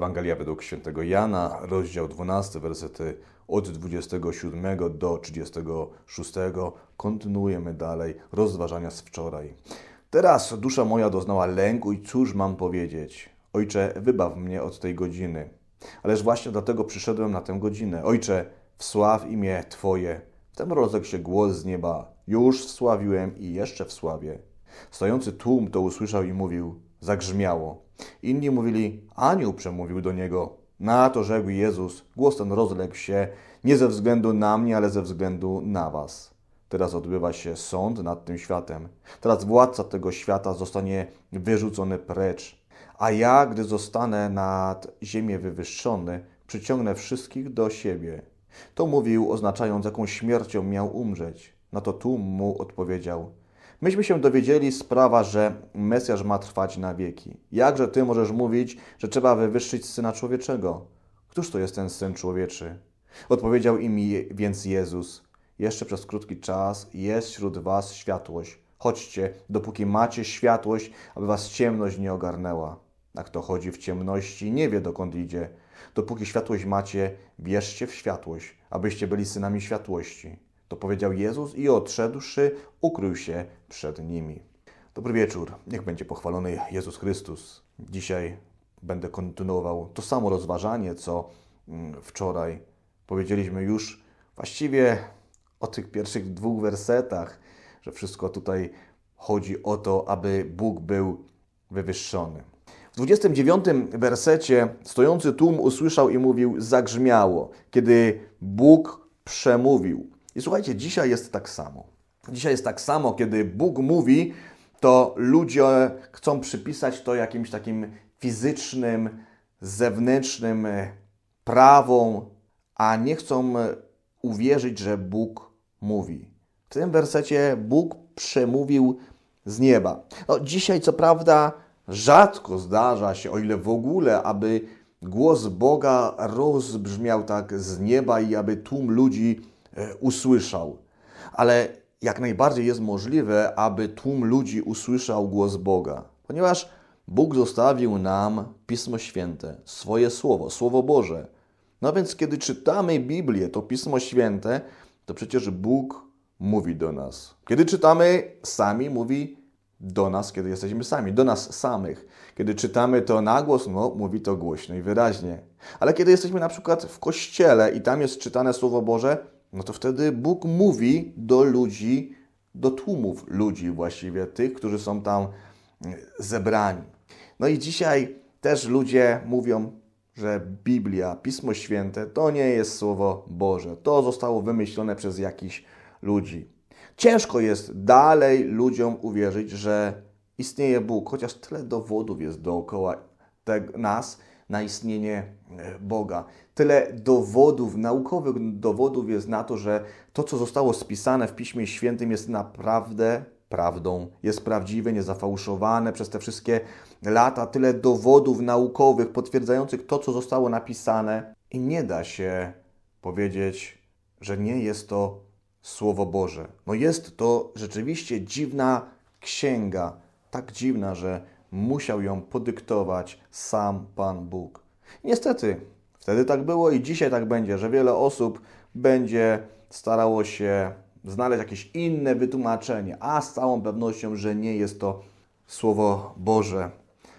Ewangelia według świętego Jana, rozdział 12, wersety od 27 do 36. Kontynuujemy dalej rozważania z wczoraj. Teraz dusza moja doznała lęku i cóż mam powiedzieć? Ojcze, wybaw mnie od tej godziny. Ależ właśnie dlatego przyszedłem na tę godzinę. Ojcze, wsław imię Twoje. Wtem rozległ się głos z nieba. Już wsławiłem i jeszcze wsławię. Stojący tłum to usłyszał i mówił – zagrzmiało. Inni mówili, anioł przemówił do niego. Na to rzekł Jezus, głos ten rozległ się, nie ze względu na mnie, ale ze względu na was. Teraz odbywa się sąd nad tym światem. Teraz władca tego świata zostanie wyrzucony precz. A ja, gdy zostanę nad ziemię wywyższony, przyciągnę wszystkich do siebie. To mówił, oznaczając, jaką śmiercią miał umrzeć. Na to tłum mu odpowiedział: Myśmy się dowiedzieli z że Mesjasz ma trwać na wieki. Jakże Ty możesz mówić, że trzeba wywyższyć Syna Człowieczego? Któż to jest ten Syn Człowieczy? Odpowiedział im więc Jezus. Jeszcze przez krótki czas jest wśród was światłość. Chodźcie, dopóki macie światłość, aby was ciemność nie ogarnęła. A kto chodzi w ciemności, nie wie dokąd idzie. Dopóki światłość macie, bierzcie w światłość, abyście byli synami światłości. To powiedział Jezus i odszedłszy, ukrył się przed nimi. Dobry wieczór, niech będzie pochwalony Jezus Chrystus. Dzisiaj będę kontynuował to samo rozważanie, co mm, wczoraj. Powiedzieliśmy już właściwie o tych pierwszych dwóch wersetach, że wszystko tutaj chodzi o to, aby Bóg był wywyższony. W 29 wersecie stojący tłum usłyszał i mówił: Zagrzmiało, kiedy Bóg przemówił. I słuchajcie, dzisiaj jest tak samo. Dzisiaj jest tak samo, kiedy Bóg mówi, to ludzie chcą przypisać to jakimś takim fizycznym, zewnętrznym e, prawom, a nie chcą e, uwierzyć, że Bóg mówi. W tym wersecie Bóg przemówił z nieba. No, dzisiaj, co prawda, rzadko zdarza się, o ile w ogóle, aby głos Boga rozbrzmiał tak z nieba i aby tłum ludzi E, usłyszał. Ale jak najbardziej jest możliwe, aby tłum ludzi usłyszał głos Boga, ponieważ Bóg zostawił nam Pismo Święte, swoje Słowo, Słowo Boże. No więc, kiedy czytamy Biblię, to Pismo Święte, to przecież Bóg mówi do nas. Kiedy czytamy sami, mówi do nas, kiedy jesteśmy sami, do nas samych. Kiedy czytamy to na głos, no, mówi to głośno i wyraźnie. Ale kiedy jesteśmy na przykład w kościele i tam jest czytane Słowo Boże, no to wtedy Bóg mówi do ludzi, do tłumów ludzi właściwie, tych, którzy są tam e, zebrani. No i dzisiaj też ludzie mówią, że Biblia, Pismo Święte to nie jest Słowo Boże. To zostało wymyślone przez jakiś ludzi. Ciężko jest dalej ludziom uwierzyć, że istnieje Bóg, chociaż tyle dowodów jest dookoła nas, na istnienie e, Boga. Tyle dowodów, naukowych dowodów jest na to, że to, co zostało spisane w Piśmie Świętym, jest naprawdę prawdą, jest prawdziwe, niezafałszowane przez te wszystkie lata. Tyle dowodów naukowych potwierdzających to, co zostało napisane, i nie da się powiedzieć, że nie jest to Słowo Boże. No jest to rzeczywiście dziwna księga, tak dziwna, że musiał ją podyktować sam Pan Bóg. Niestety, wtedy tak było i dzisiaj tak będzie, że wiele osób będzie starało się znaleźć jakieś inne wytłumaczenie, a z całą pewnością, że nie jest to Słowo Boże.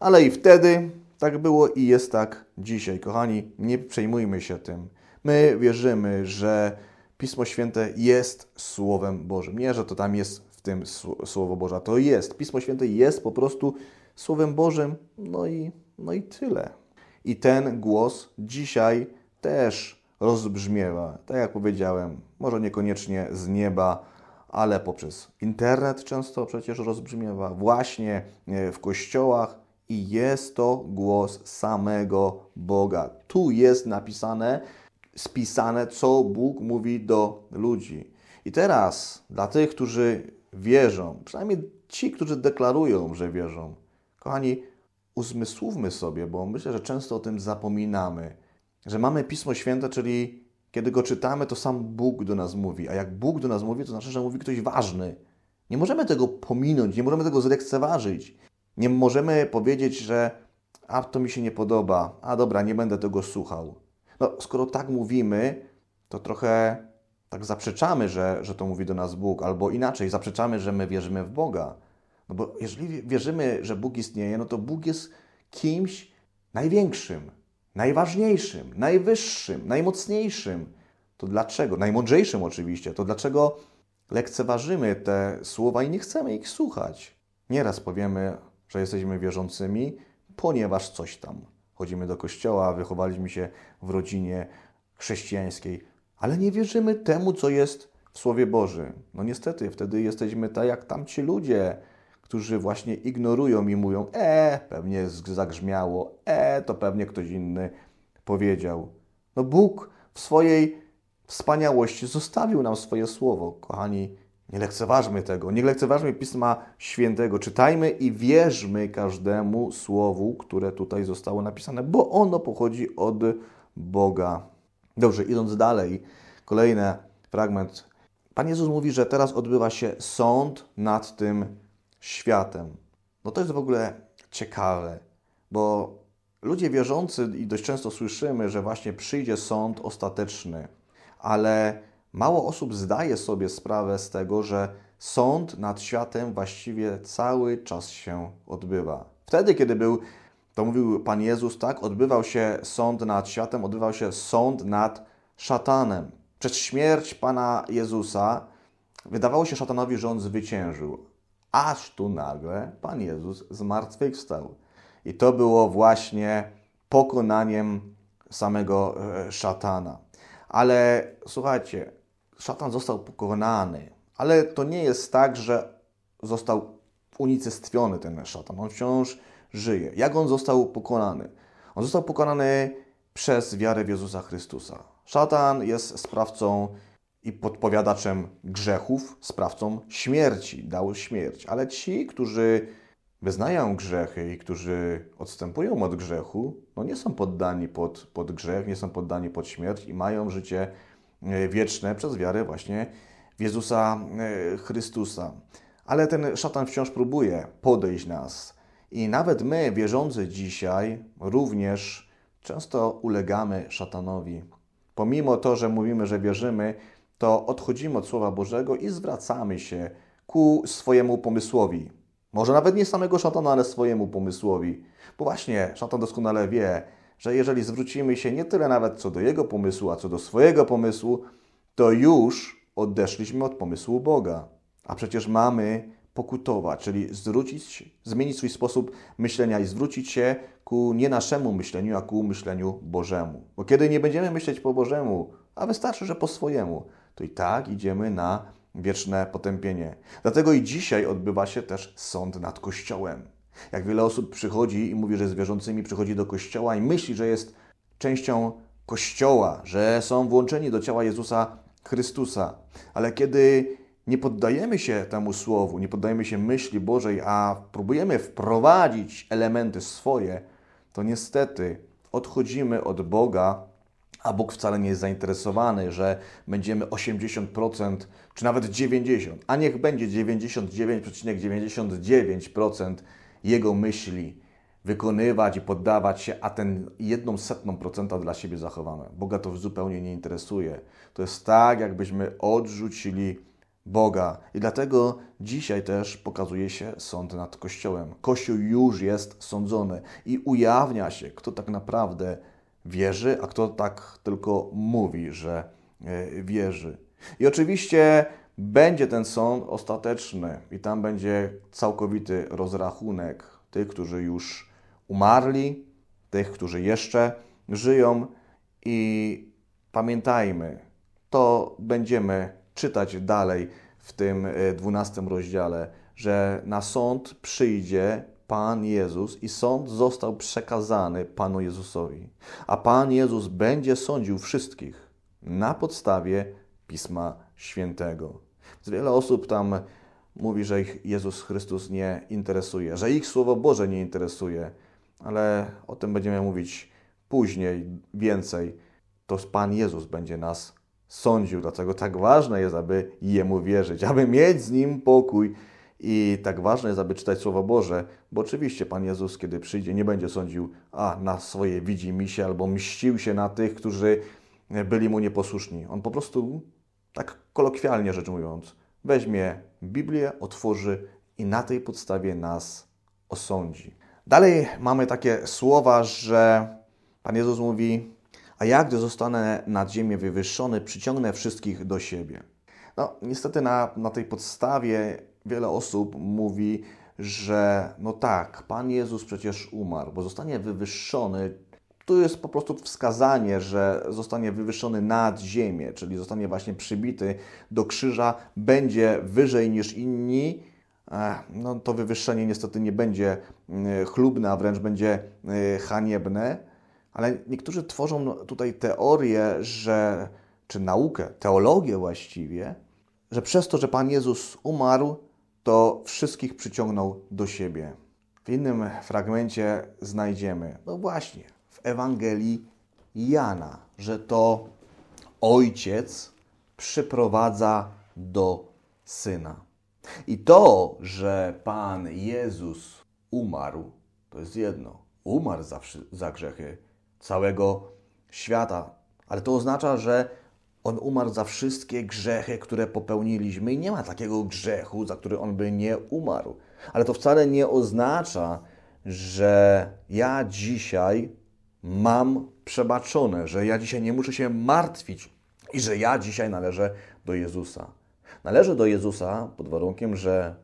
Ale i wtedy tak było i jest tak dzisiaj. Kochani, nie przejmujmy się tym. My wierzymy, że Pismo Święte jest Słowem Bożym. Nie, że to tam jest w tym Słowo Boże, to jest. Pismo Święte jest po prostu Słowem Bożym, no i, no i tyle. I ten głos dzisiaj też rozbrzmiewa, tak jak powiedziałem, może niekoniecznie z nieba, ale poprzez internet często przecież rozbrzmiewa, właśnie e, w kościołach, i jest to głos samego Boga. Tu jest napisane, spisane, co Bóg mówi do ludzi. I teraz dla tych, którzy wierzą, przynajmniej ci, którzy deklarują, że wierzą, Kochani, uzmysłówmy sobie, bo myślę, że często o tym zapominamy, że mamy Pismo Święte, czyli kiedy go czytamy, to sam Bóg do nas mówi, a jak Bóg do nas mówi, to znaczy, że mówi ktoś ważny. Nie możemy tego pominąć, nie możemy tego zlekceważyć. Nie możemy powiedzieć, że a to mi się nie podoba, a dobra, nie będę tego słuchał. No, skoro tak mówimy, to trochę tak zaprzeczamy, że, że to mówi do nas Bóg, albo inaczej, zaprzeczamy, że my wierzymy w Boga. No bo jeżeli wierzymy, że Bóg istnieje, no to Bóg jest kimś największym, najważniejszym, najwyższym, najmocniejszym. To dlaczego? Najmądrzejszym oczywiście. To dlaczego lekceważymy te słowa i nie chcemy ich słuchać? Nieraz powiemy, że jesteśmy wierzącymi, ponieważ coś tam. Chodzimy do kościoła, wychowaliśmy się w rodzinie chrześcijańskiej, ale nie wierzymy temu, co jest w Słowie Bożym. No niestety, wtedy jesteśmy tak jak tamci ludzie, którzy właśnie ignorują i mówią, e, pewnie zagrzmiało, e, to pewnie ktoś inny powiedział. No Bóg w swojej wspaniałości zostawił nam swoje słowo, kochani. Nie lekceważmy tego, nie lekceważmy Pisma Świętego. Czytajmy i wierzmy każdemu słowu, które tutaj zostało napisane, bo ono pochodzi od Boga. Dobrze, idąc dalej, kolejny fragment. Pan Jezus mówi, że teraz odbywa się sąd nad tym światem. No to jest w ogóle ciekawe, bo ludzie wierzący i dość często słyszymy, że właśnie przyjdzie sąd ostateczny, ale mało osób zdaje sobie sprawę z tego, że sąd nad światem właściwie cały czas się odbywa. Wtedy, kiedy był, to mówił Pan Jezus, tak, odbywał się sąd nad światem, odbywał się sąd nad szatanem. Przed śmierć Pana Jezusa wydawało się szatanowi, że on zwyciężył, aż tu nagle Pan Jezus zmartwychwstał. I to było właśnie pokonaniem samego e, szatana. Ale słuchajcie, szatan został pokonany, ale to nie jest tak, że został unicestwiony ten szatan. On wciąż żyje. Jak on został pokonany? On został pokonany przez wiarę w Jezusa Chrystusa. Szatan jest sprawcą i podpowiadaczem grzechów, sprawcą śmierci, dał śmierć. Ale ci, którzy wyznają grzechy i którzy odstępują od grzechu, no nie są poddani pod, pod grzech, nie są poddani pod śmierć i mają życie e, wieczne przez wiarę właśnie w Jezusa e, Chrystusa. Ale ten szatan wciąż próbuje podejść nas. I nawet my, wierzący dzisiaj, również często ulegamy szatanowi. Pomimo to, że mówimy, że wierzymy, to odchodzimy od Słowa Bożego i zwracamy się ku swojemu pomysłowi. Może nawet nie samego szatana, ale swojemu pomysłowi. Bo właśnie szatan doskonale wie, że jeżeli zwrócimy się nie tyle nawet co do jego pomysłu, a co do swojego pomysłu, to już odeszliśmy od pomysłu Boga. A przecież mamy pokutować, czyli zwrócić, zmienić swój sposób myślenia i zwrócić się ku nie naszemu myśleniu, a ku myśleniu Bożemu. Bo kiedy nie będziemy myśleć po Bożemu, a wystarczy, że po swojemu, to i tak idziemy na wieczne potępienie. Dlatego i dzisiaj odbywa się też sąd nad Kościołem. Jak wiele osób przychodzi i mówi, że z wierzącymi przychodzi do Kościoła i myśli, że jest częścią Kościoła, że są włączeni do ciała Jezusa Chrystusa. Ale kiedy nie poddajemy się temu słowu, nie poddajemy się myśli Bożej, a próbujemy wprowadzić elementy swoje, to niestety odchodzimy od Boga a Bóg wcale nie jest zainteresowany, że będziemy 80% czy nawet 90%, a niech będzie 99,99% ,99 Jego myśli wykonywać i poddawać się, a ten jedną setną procenta dla siebie zachowamy. Boga to zupełnie nie interesuje. To jest tak, jakbyśmy odrzucili Boga. I dlatego dzisiaj też pokazuje się sąd nad Kościołem. Kościół już jest sądzony i ujawnia się, kto tak naprawdę jest wierzy, a kto tak tylko mówi, że e, wierzy. I oczywiście będzie ten sąd ostateczny i tam będzie całkowity rozrachunek tych, którzy już umarli, tych, którzy jeszcze żyją i pamiętajmy, to będziemy czytać dalej w tym 12 e, rozdziale, że na sąd przyjdzie Pan Jezus i sąd został przekazany Panu Jezusowi. A Pan Jezus będzie sądził wszystkich na podstawie Pisma Świętego. Z Wiele osób tam mówi, że ich Jezus Chrystus nie interesuje, że ich Słowo Boże nie interesuje, ale o tym będziemy mówić później więcej. To Pan Jezus będzie nas sądził, dlatego tak ważne jest, aby Jemu wierzyć, aby mieć z Nim pokój i tak ważne jest, aby czytać Słowo Boże, bo oczywiście Pan Jezus, kiedy przyjdzie, nie będzie sądził, a na swoje widzi mi się, albo mścił się na tych, którzy byli mu nieposłuszni. On po prostu, tak kolokwialnie rzecz mówiąc, weźmie Biblię, otworzy i na tej podstawie nas osądzi. Dalej mamy takie słowa, że Pan Jezus mówi: A ja, gdy zostanę nad ziemię wywyższony, przyciągnę wszystkich do siebie. No, niestety na, na tej podstawie wiele osób mówi, że no tak, Pan Jezus przecież umarł, bo zostanie wywyższony. Tu jest po prostu wskazanie, że zostanie wywyższony nad ziemię, czyli zostanie właśnie przybity do krzyża, będzie wyżej niż inni. No, to wywyższenie niestety nie będzie y, chlubne, a wręcz będzie y, haniebne. Ale niektórzy tworzą no, tutaj teorię, że, czy naukę, teologię właściwie, że przez to, że Pan Jezus umarł, to wszystkich przyciągnął do siebie. W innym fragmencie znajdziemy, no właśnie, w Ewangelii Jana, że to ojciec przyprowadza do syna. I to, że Pan Jezus umarł, to jest jedno. Umarł za, za grzechy całego świata. Ale to oznacza, że on umarł za wszystkie grzechy, które popełniliśmy i nie ma takiego grzechu, za który On by nie umarł. Ale to wcale nie oznacza, że ja dzisiaj mam przebaczone, że ja dzisiaj nie muszę się martwić i że ja dzisiaj należę do Jezusa. Należę do Jezusa pod warunkiem, że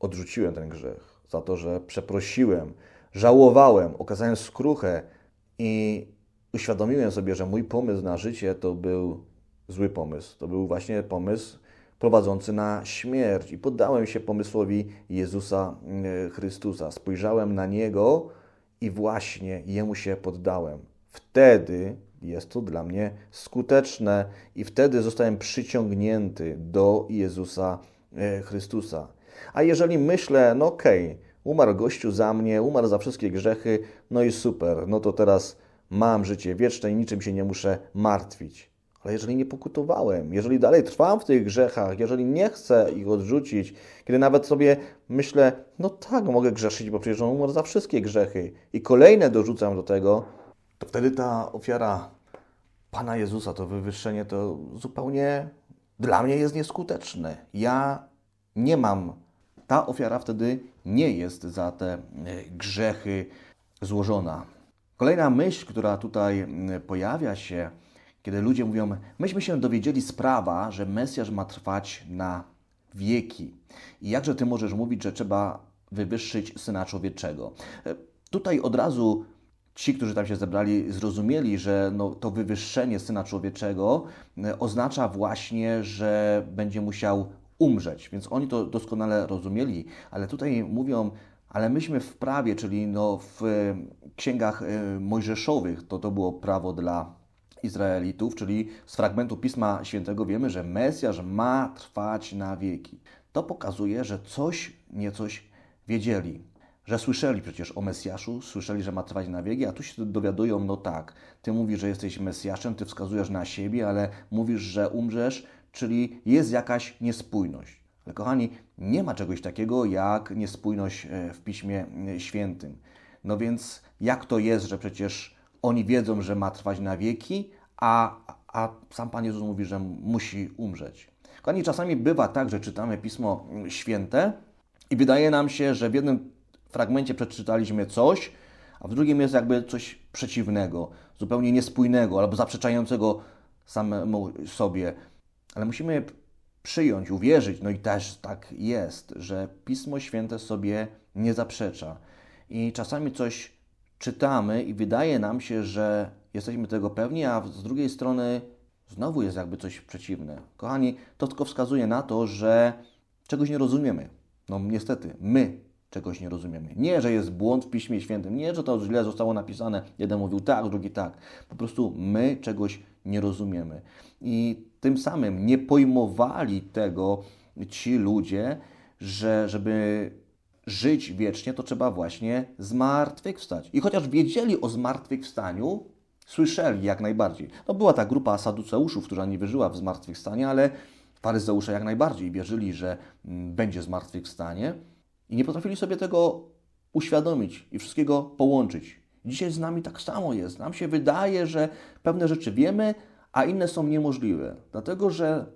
odrzuciłem ten grzech, za to, że przeprosiłem, żałowałem, okazałem skruchę i uświadomiłem sobie, że mój pomysł na życie to był zły pomysł. To był właśnie pomysł prowadzący na śmierć. I poddałem się pomysłowi Jezusa y, Chrystusa. Spojrzałem na Niego i właśnie Jemu się poddałem. Wtedy jest to dla mnie skuteczne i wtedy zostałem przyciągnięty do Jezusa y, Chrystusa. A jeżeli myślę, no okej, okay, umarł gościu za mnie, umarł za wszystkie grzechy, no i super, no to teraz mam życie wieczne i niczym się nie muszę martwić. Ale jeżeli nie pokutowałem, jeżeli dalej trwam w tych grzechach, jeżeli nie chcę ich odrzucić, kiedy nawet sobie myślę, no tak, mogę grzeszyć, bo przecież on umarł za wszystkie grzechy i kolejne dorzucam do tego, to wtedy ta ofiara Pana Jezusa, to wywyższenie, to zupełnie dla mnie jest nieskuteczne. Ja nie mam. Ta ofiara wtedy nie jest za te e, grzechy złożona. Kolejna myśl, która tutaj pojawia się, kiedy ludzie mówią, myśmy się dowiedzieli z prawa, że Mesjasz ma trwać na wieki. I jakże ty możesz mówić, że trzeba wywyższyć Syna Człowieczego? E, tutaj od razu ci, którzy tam się zebrali, zrozumieli, że no, to wywyższenie Syna Człowieczego e, oznacza właśnie, że będzie musiał umrzeć. Więc oni to doskonale rozumieli, ale tutaj mówią, ale myśmy w prawie, czyli no, w e, księgach mojżeszowych, to to było prawo dla Izraelitów, czyli z fragmentu Pisma Świętego wiemy, że Mesjasz ma trwać na wieki. To pokazuje, że coś niecoś wiedzieli, że słyszeli przecież o Mesjaszu, słyszeli, że ma trwać na wieki, a tu się dowiadują, no tak, ty mówisz, że jesteś Mesjaszem, ty wskazujesz na siebie, ale mówisz, że umrzesz, czyli jest jakaś niespójność. Ale kochani, nie ma czegoś takiego jak niespójność e, w Piśmie e, Świętym. No więc jak to jest, że przecież oni wiedzą, że ma trwać na wieki, a, a sam Pan Jezus mówi, że musi umrzeć. Kochani, czasami bywa tak, że czytamy Pismo Święte i wydaje nam się, że w jednym fragmencie przeczytaliśmy coś, a w drugim jest jakby coś przeciwnego, zupełnie niespójnego albo zaprzeczającego samemu sobie. Ale musimy przyjąć, uwierzyć, no i też tak jest, że Pismo Święte sobie nie zaprzecza. I czasami coś czytamy i wydaje nam się, że jesteśmy tego pewni, a z drugiej strony znowu jest jakby coś przeciwne. Kochani, to tylko wskazuje na to, że czegoś nie rozumiemy. No niestety, my czegoś nie rozumiemy. Nie, że jest błąd w Piśmie Świętym, nie, że to źle zostało napisane, jeden mówił tak, drugi tak. Po prostu my czegoś nie rozumiemy. I tym samym nie pojmowali tego ci ludzie, że żeby żyć wiecznie, to trzeba właśnie zmartwychwstać. I chociaż wiedzieli o zmartwychwstaniu, słyszeli jak najbardziej. No była ta grupa saduceuszów, która nie wierzyła w zmartwychwstanie, ale faryzeusze jak najbardziej wierzyli, że mm, będzie zmartwychwstanie i nie potrafili sobie tego uświadomić i wszystkiego połączyć. Dzisiaj z nami tak samo jest. Nam się wydaje, że pewne rzeczy wiemy, a inne są niemożliwe, dlatego że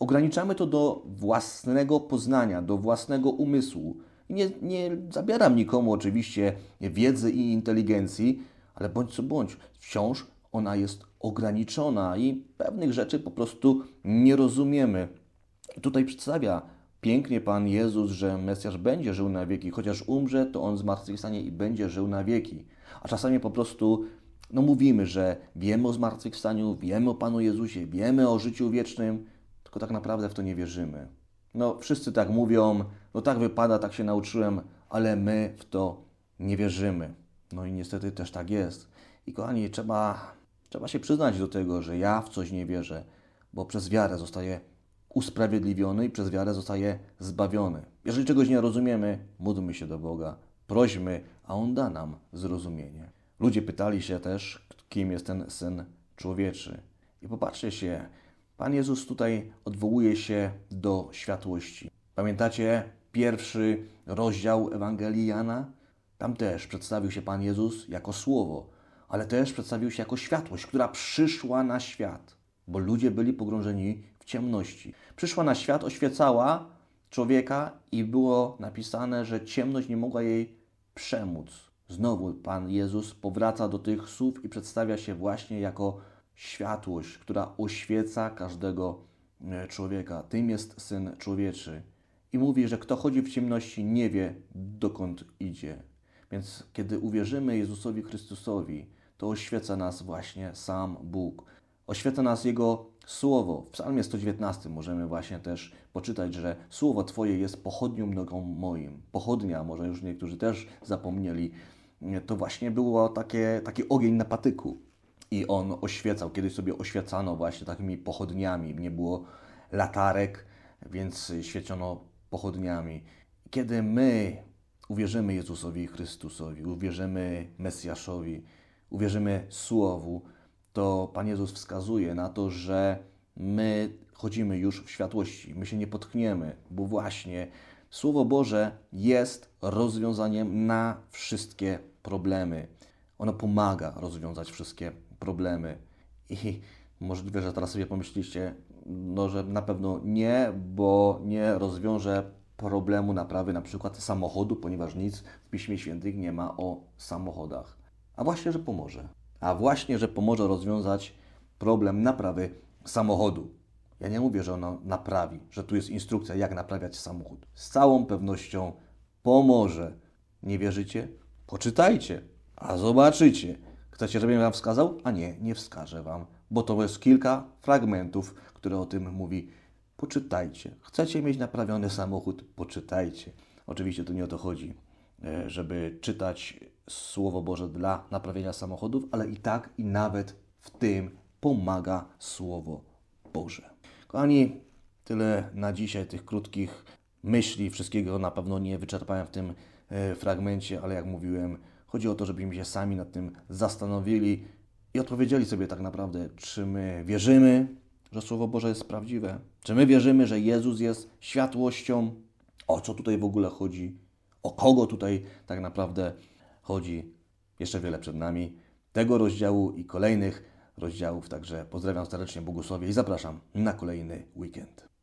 ograniczamy to do własnego poznania, do własnego umysłu, nie, nie zabieram nikomu oczywiście wiedzy i inteligencji, ale bądź co bądź, wciąż ona jest ograniczona i pewnych rzeczy po prostu nie rozumiemy. Tutaj przedstawia pięknie Pan Jezus, że Mesjasz będzie żył na wieki, chociaż umrze, to on zmartwychwstanie i będzie żył na wieki. A czasami po prostu no mówimy, że wiemy o zmartwychwstaniu, wiemy o Panu Jezusie, wiemy o życiu wiecznym, tylko tak naprawdę w to nie wierzymy. No wszyscy tak mówią, no tak wypada, tak się nauczyłem, ale my w to nie wierzymy. No i niestety też tak jest. I kochani, trzeba, trzeba się przyznać do tego, że ja w coś nie wierzę, bo przez wiarę zostaję usprawiedliwiony i przez wiarę zostaje zbawiony. Jeżeli czegoś nie rozumiemy, módlmy się do Boga, prośmy, a On da nam zrozumienie. Ludzie pytali się też, kim jest ten syn człowieczy. I popatrzcie się, Pan Jezus tutaj odwołuje się do światłości. Pamiętacie pierwszy rozdział Ewangelii Jana. Tam też przedstawił się Pan Jezus jako Słowo, ale też przedstawił się jako światłość, która przyszła na świat, bo ludzie byli pogrążeni w ciemności. Przyszła na świat, oświecała człowieka i było napisane, że ciemność nie mogła jej przemóc. Znowu Pan Jezus powraca do tych słów i przedstawia się właśnie jako światłość, która oświeca każdego e, człowieka. Tym jest Syn Człowieczy i mówi, że kto chodzi w ciemności, nie wie, dokąd idzie. Więc kiedy uwierzymy Jezusowi Chrystusowi, to oświeca nas właśnie sam Bóg. Oświeca nas Jego Słowo. W Psalmie 119 możemy właśnie też poczytać, że Słowo Twoje jest pochodnią nogą moim. Pochodnia, może już niektórzy też zapomnieli, to właśnie było takie, taki ogień na patyku. I on oświecał. Kiedyś sobie oświecano właśnie takimi pochodniami. Nie było latarek, więc świeciono pochodniami. Kiedy my uwierzymy Jezusowi Chrystusowi, uwierzymy Mesjaszowi, uwierzymy Słowu, to Pan Jezus wskazuje na to, że my chodzimy już w światłości, my się nie potkniemy, bo właśnie Słowo Boże jest rozwiązaniem na wszystkie problemy. Ono pomaga rozwiązać wszystkie problemy. I możliwe, że teraz sobie pomyślicie, no, że na pewno nie, bo nie rozwiąże problemu naprawy na przykład samochodu, ponieważ nic w Piśmie Świętych nie ma o samochodach. A właśnie, że pomoże. A właśnie, że pomoże rozwiązać problem naprawy samochodu. Ja nie mówię, że ono naprawi, że tu jest instrukcja, jak naprawiać samochód. Z całą pewnością pomoże. Nie wierzycie? Poczytajcie, a zobaczycie. Chcecie, żebym wam wskazał? A nie, nie wskażę wam, bo to jest kilka fragmentów które o tym mówi, poczytajcie. Chcecie mieć naprawiony samochód, poczytajcie. Oczywiście tu nie o to chodzi, e, żeby czytać Słowo Boże dla naprawienia samochodów, ale i tak, i nawet w tym pomaga Słowo Boże. Kochani, tyle na dzisiaj tych krótkich myśli. Wszystkiego na pewno nie wyczerpałem w tym e, fragmencie, ale jak mówiłem, chodzi o to, żebyśmy się sami nad tym zastanowili i odpowiedzieli sobie tak naprawdę, czy my wierzymy, że Słowo Boże jest prawdziwe? Czy my wierzymy, że Jezus jest światłością? O co tutaj w ogóle chodzi? O kogo tutaj tak naprawdę chodzi? Jeszcze wiele przed nami tego rozdziału i kolejnych rozdziałów, także pozdrawiam serdecznie Bogusławie i zapraszam na kolejny weekend.